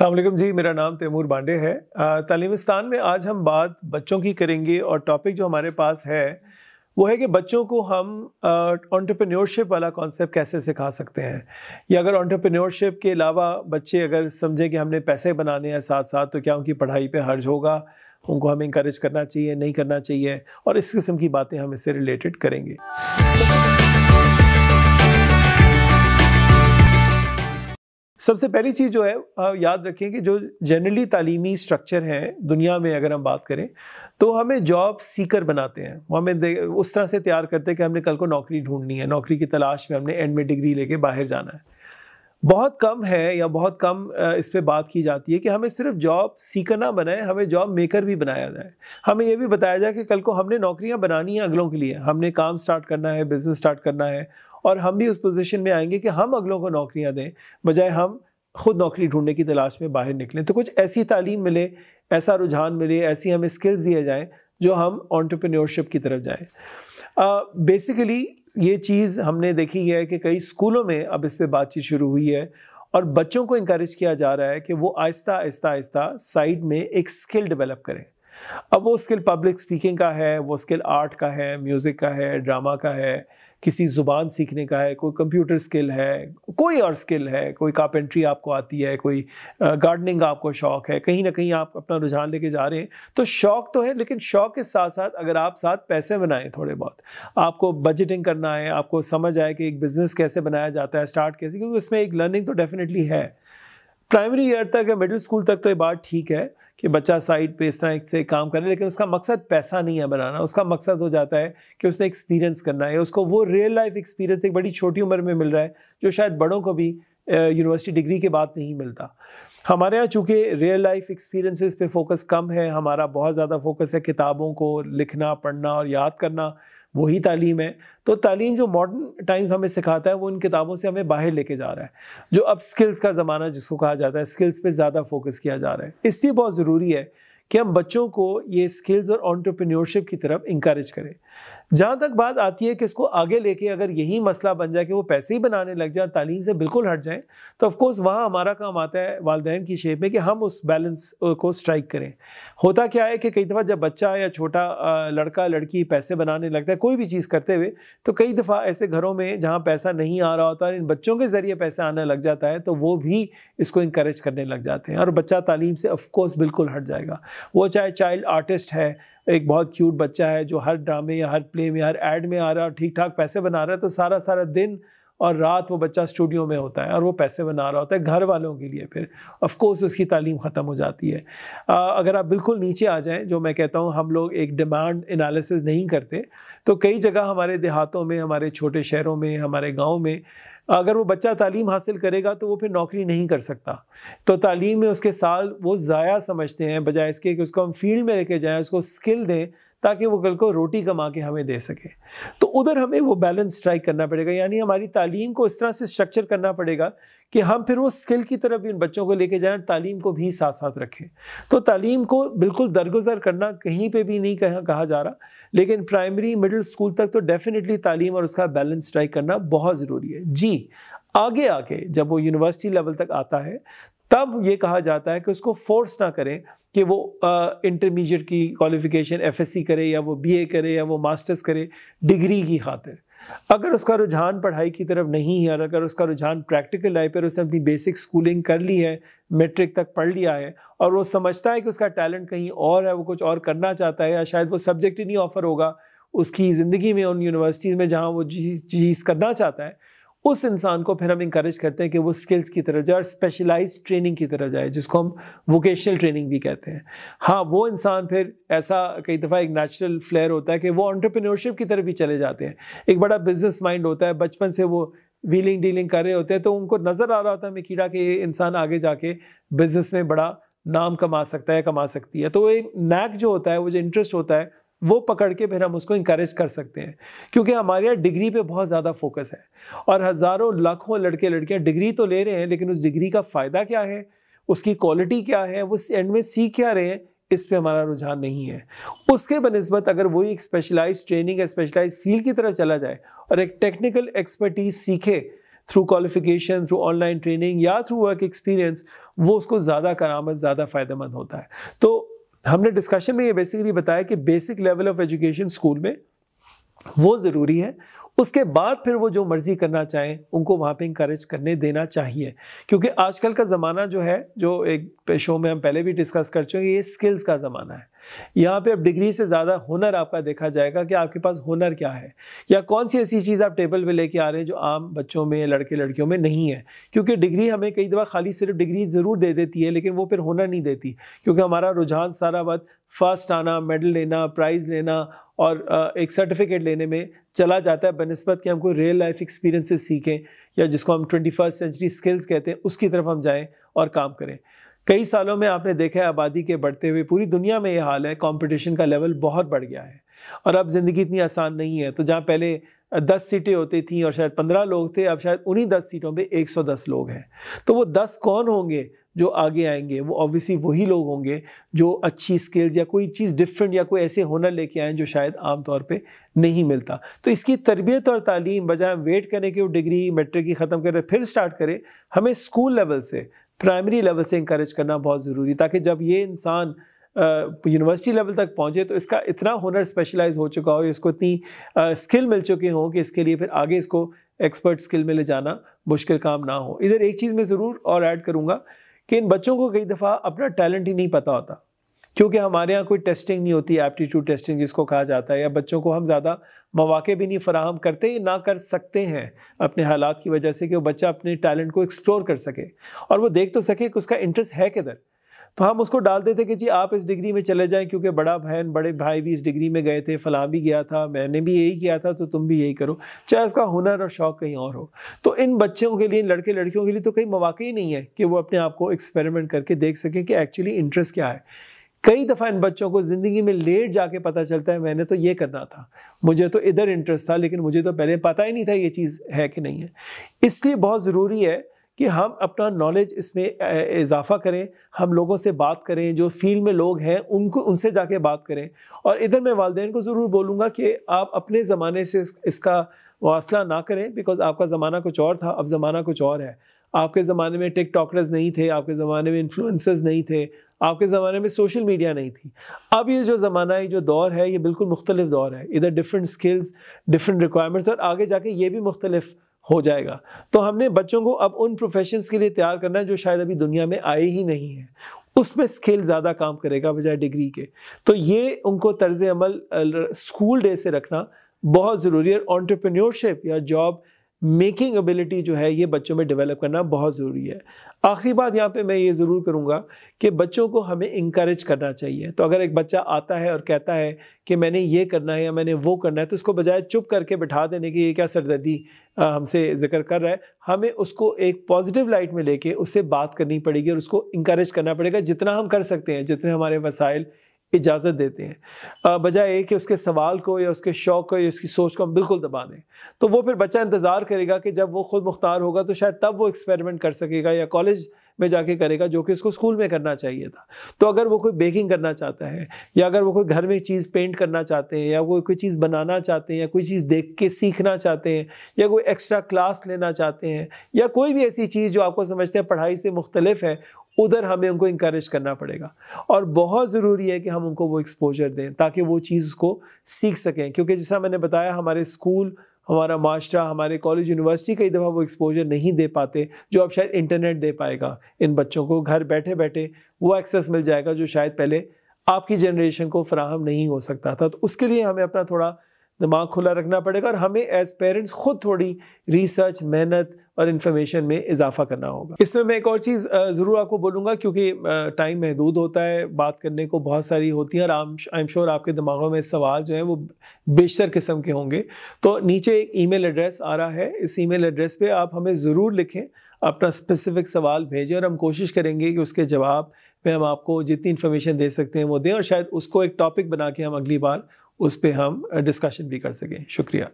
अलमेकम जी मेरा नाम तैमूर बांडे है तालीमिस्तान में आज हम बात बच्चों की करेंगे और टॉपिक जो हमारे पास है वो है कि बच्चों को हम ऑन्टरप्रेन्योरशिप वाला कॉन्सेप्ट कैसे सिखा सकते हैं या अगर ऑन्टरप्रेन्योरशिप के अलावा बच्चे अगर समझें कि हमने पैसे बनाने हैं साथ साथ तो क्या उनकी पढ़ाई पे हर्ज होगा उनको हमें इंक्रेज करना चाहिए नहीं करना चाहिए और इस किस्म की बातें हम इससे रिलेटेड करेंगे सबसे पहली चीज़ जो है याद रखें कि जो जनरली तालीमी स्ट्रक्चर है दुनिया में अगर हम बात करें तो हमें जॉब सीकर बनाते हैं वो हमें उस तरह से तैयार करते हैं कि हमने कल को नौकरी ढूंढनी है नौकरी की तलाश में हमने एंड में डिग्री लेके बाहर जाना है बहुत कम है या बहुत कम इस पर बात की जाती है कि हमें सिर्फ जॉब सीकर ना बनाए हमें जॉब मेकर भी बनाया जाए हमें यह भी बताया जाए कि कल को हमने नौकरियाँ बनानी हैं अगलों के लिए हमने काम स्टार्ट करना है बिज़नेस स्टार्ट करना है और हम भी उस पोजीशन में आएंगे कि हम अगलों को नौकरियां दें बजाय हम खुद नौकरी ढूंढने की तलाश में बाहर निकलें तो कुछ ऐसी तालीम मिले ऐसा रुझान मिले ऐसी हमें स्किल्स दिए जाएँ जो हम ऑन्टरप्रेन्योरशिप की तरफ जाएँ बेसिकली ये चीज़ हमने देखी है कि कई स्कूलों में अब इस पर बातचीत शुरू हुई है और बच्चों को इंक्रेज किया जा रहा है कि वो आहिस्ता आहिस्ता आहिस्ता साइड में एक स्किल डेवलप करें अब वो स्किल पब्लिक स्पीकिंग का है वो स्किल आर्ट का है म्यूज़िक का है ड्रामा का है किसी ज़ुबान सीखने का है कोई कंप्यूटर स्किल है कोई और स्किल है कोई कारपेंट्री आपको आती है कोई गार्डनिंग का आपको शौक़ है कहीं ना कहीं आप अपना रुझान लेके जा रहे हैं तो शौक़ तो है लेकिन शौक़ के साथ साथ अगर आप साथ पैसे बनाएं थोड़े बहुत आपको बजटिंग करना है आपको समझ आए कि एक बिज़नेस कैसे बनाया जाता है स्टार्ट कैसे क्योंकि उसमें एक लर्निंग तो डेफिनेटली है प्राइमरी ईयर तक या मिडिल स्कूल तक तो ये बात ठीक है कि बच्चा साइड पे इस तरह से काम करे लेकिन उसका मकसद पैसा नहीं है बनाना उसका मकसद हो जाता है कि उसने एक्सपीरियंस करना है उसको वो रियल लाइफ एक्सपीरियंस एक बड़ी छोटी उम्र में मिल रहा है जो शायद बड़ों को भी यूनिवर्सिटी डिग्री के बाद नहीं मिलता हमारे यहाँ चूँकि रियल लाइफ एक्सपीरियंसिस पे फोकस कम है हमारा बहुत ज़्यादा फोकस है किताबों को लिखना पढ़ना और याद करना वही तालीम है तो तालीम जो मॉडर्न टाइम्स हमें सिखाता है वो इन किताबों से हमें बाहर लेके जा रहा है जो अब स्किल्स का ज़माना जिसको कहा जाता है स्किल्स पे ज़्यादा फोकस किया जा रहा है इसलिए बहुत ज़रूरी है कि हम बच्चों को ये स्किल्स और ऑन्टरप्रीनियोरशिप की तरफ इंक्रेज करें जहाँ तक बात आती है कि इसको आगे लेके अगर यही मसला बन जाए कि वो पैसे ही बनाने लग जाए तालीम से बिल्कुल हट जाए तो ऑफकोर्स वहाँ हमारा काम आता है वालदेन की शेप में कि हम उस बैलेंस को स्ट्राइक करें होता क्या है कि कई दफ़ा जब बच्चा या छोटा लड़का लड़की पैसे बनाने लगता है कोई भी चीज़ करते हुए तो कई दफ़ा ऐसे घरों में जहाँ पैसा नहीं आ रहा होता इन बच्चों के ज़रिए पैसा आने लग जाता है तो वो भी इसको इंक्रेज करने लग जाते हैं और बच्चा तालीम से ऑफकोर्स बिल्कुल हट जाएगा वो चाहे चाइल्ड आर्टिस्ट है एक बहुत क्यूट बच्चा है जो हर ड्रामे या हर प्ले में हर एड में आ रहा है और ठीक ठाक पैसे बना रहा है तो सारा सारा दिन और रात वो बच्चा स्टूडियो में होता है और वो पैसे बना रहा होता है घर वालों के लिए फिर ऑफ कोर्स उसकी तालीम ख़त्म हो जाती है आ, अगर आप बिल्कुल नीचे आ जाएं जो मैं कहता हूँ हम लोग एक डिमांड एनालिसिस नहीं करते तो कई जगह हमारे देहातों में हमारे छोटे शहरों में हमारे गाँव में अगर वो बच्चा तालीम हासिल करेगा तो वो फिर नौकरी नहीं कर सकता तो तालीम में उसके साल वो ज़ाया समझते हैं बजाय इसके कि उसको हम फील्ड में लेके जाएँ उसको स्किल दें ताकि वो कल को रोटी कमा के हमें दे सके तो उधर हमें वो बैलेंस स्ट्राइक करना पड़ेगा यानी हमारी तालीम को इस तरह से स्ट्रक्चर करना पड़ेगा कि हम फिर वो स्किल की तरफ भी उन बच्चों को लेके जाएं तालीम को भी साथ साथ रखें तो तालीम को बिल्कुल दरगुजर करना कहीं पे भी नहीं कहा, कहा जा रहा लेकिन प्राइमरी मिडिल स्कूल तक तो डेफिनेटली तालीम और उसका बैलेंस स्ट्राइक करना बहुत ज़रूरी है जी आगे आके जब वो यूनिवर्सिटी लेवल तक आता है तब ये कहा जाता है कि उसको फोर्स ना करें कि वो इंटरमीडिएट की क्वालिफिकेशन एफएससी करे या वो बीए करे या वो मास्टर्स करे डिग्री की खातिर अगर उसका रुझान पढ़ाई की तरफ नहीं है और अगर उसका रुझान प्रैक्टिकल लाइफ पर उसने अपनी बेसिक स्कूलिंग कर ली है मेट्रिक तक पढ़ लिया है और वो समझता है कि उसका टैलेंट कहीं और है वो कुछ और करना चाहता है या शायद वो सब्जेक्ट ही नहीं ऑफर होगा उसकी ज़िंदगी में उन यूनिवर्सिटीज़ में जहाँ वो चीज़ करना चाहता है उस इंसान को फिर हम इंकरेज करते हैं कि वो स्किल्स की तरफ जाए और स्पेशलाइज ट्रेनिंग की तरफ जाए जिसको हम वोकेशनल ट्रेनिंग भी कहते हैं हाँ वो इंसान फिर ऐसा कई दफ़ा एक नेचुरल फ्लेयर होता है कि वो ऑन्टरप्रीनोरशिप की तरफ भी चले जाते हैं एक बड़ा बिजनेस माइंड होता है बचपन से वो व्हीलिंग डीलिंग कर रहे होते हैं तो उनको नज़र आ रहा होता है कीड़ा कि इंसान आगे जाके बिज़नेस में बड़ा नाम कमा सकता है कमा सकती है तो वो एक नैक जो होता है वो जो इंटरेस्ट होता है वो पकड़ के फिर हम उसको इंकरेज कर सकते हैं क्योंकि हमारे यहाँ डिग्री पे बहुत ज़्यादा फोकस है और हज़ारों लाखों लड़के लड़कियाँ डिग्री तो ले रहे हैं लेकिन उस डिग्री का फ़ायदा क्या है उसकी क्वालिटी क्या है वो एंड में सीख क्या रहे हैं इस पे हमारा रुझान नहीं है उसके बनस्बत अगर वही एक स्पेशलाइज ट्रेनिंग या स्पेशलाइज फील्ड की तरफ चला जाए और एक टेक्निकल एक्सपर्टीज सीखे through qualification through online training या थ्रू वर्क एक्सपीरियंस वो उसको ज़्यादा करामद ज़्यादा फ़ायदेमंद होता है तो हमने डिस्कशन में ये बेसिकली बताया कि basic level of education school में वो ज़रूरी है उसके बाद फिर वो जो मर्ज़ी करना चाहें उनको वहाँ पे इंकरेज करने देना चाहिए क्योंकि आजकल का ज़माना जो है जो एक शो में हम पहले भी डिस्कस कर चुके हैं ये स्किल्स का ज़माना है यहाँ पे अब डिग्री से ज़्यादा हुनर आपका देखा जाएगा कि आपके पास हुनर क्या है या कौन सी ऐसी चीज़ आप टेबल पे लेके आ रहे हैं जो आम बच्चों में लड़के लड़कियों में नहीं है क्योंकि डिग्री हमें कई दफ़ा खाली सिर्फ डिग्री ज़रूर दे देती है लेकिन वो फिर हुनर नहीं देती क्योंकि हमारा रुझान सारा वक्त फर्स्ट आना मेडल लेना प्राइज़ लेना और एक सर्टिफिकेट लेने में चला जाता है बनस्बत कि हम कोई रियल लाइफ एक्सपीरियंसेस सीखें या जिसको हम ट्वेंटी फर्स्ट सेंचुरी स्किल्स कहते हैं उसकी तरफ हम जाएँ और काम करें कई सालों में आपने देखा है आबादी के बढ़ते हुए पूरी दुनिया में ये हाल है कंपटीशन का लेवल बहुत बढ़ गया है और अब ज़िंदगी इतनी आसान नहीं है तो जहाँ पहले दस सीटें होती थी और शायद पंद्रह लोग थे अब शायद उन्हीं दस सीटों पर एक लोग हैं तो वो दस कौन होंगे जो आगे आएंगे वो ऑब्वियसली वही लोग होंगे जो अच्छी स्किल्स या कोई चीज़ डिफरेंट या कोई ऐसे हुनर लेके आएँ जो शायद आम तौर पे नहीं मिलता तो इसकी तरबियत और तालीम बजाय वेट करने कि वो डिग्री मेट्रिक की ख़त्म कर फिर स्टार्ट करें हमें स्कूल लेवल से प्राइमरी लेवल से इंकरेज करना बहुत ज़रूरी ताकि जब ये इंसान यूनिवर्सिटी लेवल तक पहुँचे तो इसका इतना हुनर स्पेशलाइज हो चुका हो इसको इतनी स्किल मिल चुकी हों कि इसके लिए फिर आगे इसको एक्सपर्ट स्किल में ले जाना मुश्किल काम ना हो इधर एक चीज़ मैं ज़रूर और ऐड करूँगा कि इन बच्चों को कई दफ़ा अपना टैलेंट ही नहीं पता होता क्योंकि हमारे यहाँ कोई टेस्टिंग नहीं होती एप्टीट्यूड टेस्टिंग जिसको कहा जाता है या बच्चों को हम ज़्यादा मौाक़े भी नहीं फराहम करते ना कर सकते हैं अपने हालात की वजह से कि वो बच्चा अपने टैलेंट को एक्सप्लोर कर सके और वो देख तो सके कि उसका इंटरेस्ट है किधर तो हम उसको डाल देते कि जी आप इस डिग्री में चले जाएं क्योंकि बड़ा बहन बड़े भाई भी इस डिग्री में गए थे फलां भी गया था मैंने भी यही किया था तो तुम भी यही करो चाहे उसका हुनर और शौक़ कहीं और हो तो इन बच्चों के लिए इन लड़के लड़कियों के लिए तो कहीं मौाक़े ही नहीं है कि वो अपने आप को एक्सपेरिमेंट करके देख सकें कि एक्चुअली इंटरेस्ट क्या है कई दफ़ा इन बच्चों को ज़िंदगी में लेट जाके पता चलता है मैंने तो ये करना था मुझे तो इधर इंटरेस्ट था लेकिन मुझे तो पहले पता ही नहीं था ये चीज़ है कि नहीं है इसलिए बहुत ज़रूरी है कि हम अपना नॉलेज इसमें इजाफा करें हम लोगों से बात करें जो फील्ड में लोग हैं उनको उनसे जाके बात करें और इधर मैं वालदे को ज़रूर बोलूँगा कि आप अपने ज़माने से इसका वासला ना करें बिकॉज़ आपका ज़माना कुछ और था अब ज़माना कुछ और है आपके ज़माने में टिक टॉकर्स नहीं थे आपके ज़माने में इन्फ्लुएंसर्स नहीं थे आपके ज़माने में सोशल मीडिया नहीं थी अब ये जो ज़माना ये जो दौर है ये बिल्कुल मुख्तलिफ दौर है इधर डिफरेंट स्किल्स डिफरेंट रिक्वायरमेंट्स और आगे जाके ये भी मुख्तलिफ हो जाएगा तो हमने बच्चों को अब उन प्रोफेशंस के लिए तैयार करना है जो शायद अभी दुनिया में आए ही नहीं है उसमें स्किल ज़्यादा काम करेगा बजाय डिग्री के तो ये उनको तर्ज अमल स्कूल डे से रखना बहुत ज़रूरी है और या जॉब मेकिंग एबिलिटी जो है ये बच्चों में डेवलप करना बहुत ज़रूरी है आखिरी बात यहाँ पे मैं ये ज़रूर करूँगा कि बच्चों को हमें इंकरेज करना चाहिए तो अगर एक बच्चा आता है और कहता है कि मैंने ये करना है या मैंने वो करना है तो उसको बजाय चुप करके बिठा देने की ये क्या सरदर्दी हमसे जिक्र कर रहा है हमें उसको एक पॉजिटिव लाइट में लेके उससे बात करनी पड़ेगी और उसको इंकरेज करना पड़ेगा जितना हम कर सकते हैं जितने हमारे वसाइल इजाज़त देते हैं बजाय ये कि उसके सवाल को या उसके शौक़ को या उसकी सोच को हम बिल्कुल दबा दें तो वो फिर बच्चा इंतज़ार करेगा कि जब वो ख़ुद मुख्तार होगा तो शायद तब वो एक्सपेरिमेंट कर सकेगा या कॉलेज में जाके करेगा जो कि उसको स्कूल में करना चाहिए था तो अगर वो कोई बेकिंग करना चाहता है या अगर वो कोई घर में चीज़ पेंट करना चाहते हैं या वो कोई चीज़ बनाना चाहते हैं या कोई चीज़ देख के सीखना चाहते हैं या कोई एक्स्ट्रा क्लास लेना चाहते हैं या कोई भी ऐसी चीज़ जो आपको समझते हैं पढ़ाई से मुख्तलिफ है उधर हमें उनको इंकरेज करना पड़ेगा और बहुत ज़रूरी है कि हम उनको वो एक्सपोजर दें ताकि वो चीज़ उसको सीख सकें क्योंकि जैसा मैंने बताया हमारे स्कूल हमारा मास्टर हमारे कॉलेज यूनिवर्सिटी कई दफ़ा वो एक्सपोजर नहीं दे पाते जो अब शायद इंटरनेट दे पाएगा इन बच्चों को घर बैठे बैठे वो एक्सेस मिल जाएगा जो शायद पहले आपकी जनरेशन को फ्राहम नहीं हो सकता था तो उसके लिए हमें अपना थोड़ा दिमाग खुला रखना पड़ेगा और हमें एज पेरेंट्स खुद थोड़ी रिसर्च मेहनत और इन्फॉर्मेशन में इजाफा करना होगा इसमें मैं एक और चीज़ ज़रूर आपको बोलूँगा क्योंकि टाइम महदूद होता है बात करने को बहुत सारी होती है और आई एम श्योर आपके दिमागों में सवाल जो है वो बेशतर किस्म के होंगे तो नीचे एक ईमेल एड्रेस आ रहा है इस ईमेल एड्रेस पे आप हमें ज़रूर लिखें अपना स्पेसिफिक सवाल भेजें और हम कोशिश करेंगे कि उसके जवाब में हम आपको जितनी इन्फॉर्मेशन दे सकते हैं वो दें और शायद उसको एक टॉपिक बना के हम अगली बार उस पर हम डिस्कशन भी कर सकें शुक्रिया